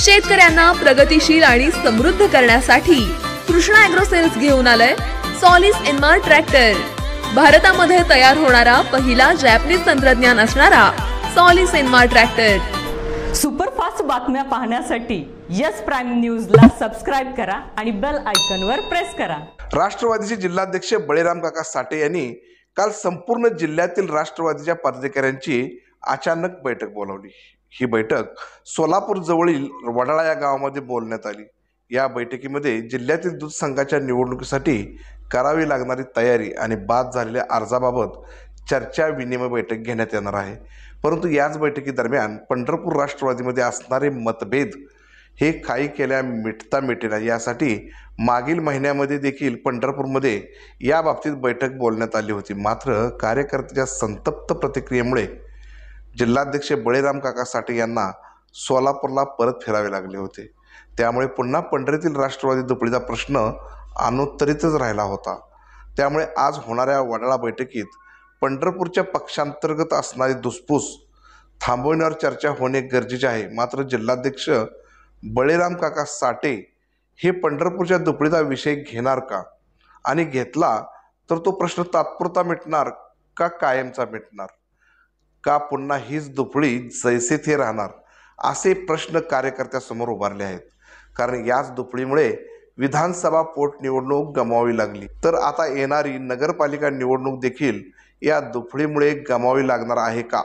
शेतकऱ्यांना प्रगतीशील आणि समृद्ध करण्यासाठी कृष्णा अॅग्रो सेल्स घेऊन आलंय सॉलिस एनमार ट्रॅक्टर भारतामध्ये तयार होणारा पहिला जॅपनीज तंत्रज्ञान असणारा सॉलिस एनमार ट्रॅक्टर सुपरफास्ट बातम्या पाहण्यासाठी यस प्राईम ला सबस्क्राईब करा आणि बेल आयकॉन वर प्रेस करा राष्ट्रवादीचे जिल्हाध्यक्ष बळीराम काका साठे यांनी काल संपूर्ण जिल्ह्यातील राष्ट्रवादीच्या पदाधिकाऱ्यांची अचानक बैठक बोलावली ही बैठक सोलापूरजवळील वडाळा या गावामध्ये बोलण्यात आली या बैठकीमध्ये जिल्ह्यातील दूध संघाच्या निवडणुकीसाठी करावी लागणारी तयारी आणि बाद झालेल्या अर्जाबाबत चर्चा विनिमय बैठक घेण्यात येणार आहे परंतु याच बैठकीदरम्यान पंढरपूर राष्ट्रवादीमध्ये असणारे मतभेद हे काही केल्या मिटता मिटेना यासाठी मागील महिन्यामध्ये देखील पंढरपूरमध्ये याबाबतीत बैठक बोलण्यात आली होती मात्र कार्यकर्त्याच्या संतप्त प्रतिक्रियेमुळे जिल्हाध्यक्ष बळीराम काका साठे यांना सोलापूरला परत फिरावे लागले होते त्यामुळे पुन्हा पंढरीतील राष्ट्रवादी दुपडीचा प्रश्न अनुत्तरितच राहिला होता त्यामुळे आज होणाऱ्या वडाळा बैठकीत पंढरपूरच्या पक्षांतर्गत असणारी दुसपूस थांबवण्यावर चर्चा होणे गरजेचे आहे मात्र जिल्हाध्यक्ष बळीराम काका साठे हे पंढरपूरच्या दुपडीचा विषय घेणार का आणि घेतला तर तो प्रश्न तात्पुरता मिटणार का कायमचा मिटणार का पुन्हा हीच दुफळी जैसे थे राहणार असे प्रश्न कार्यकर्त्यासमोर उभारले आहेत कारण याच दुफळीमुळे विधानसभा पोटनिवडणूक गमावी लागली तर आता येणारी नगरपालिका निवडणूक देखील या दुफळीमुळे गमावी लागणार आहे का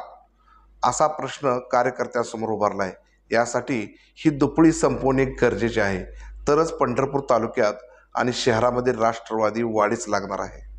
असा प्रश्न कार्यकर्त्यासमोर उभारला आहे यासाठी ही दुफळी संपवणे गरजेचे आहे तरच पंढरपूर तालुक्यात आणि शहरामध्ये राष्ट्रवादी वाढीच लागणार आहे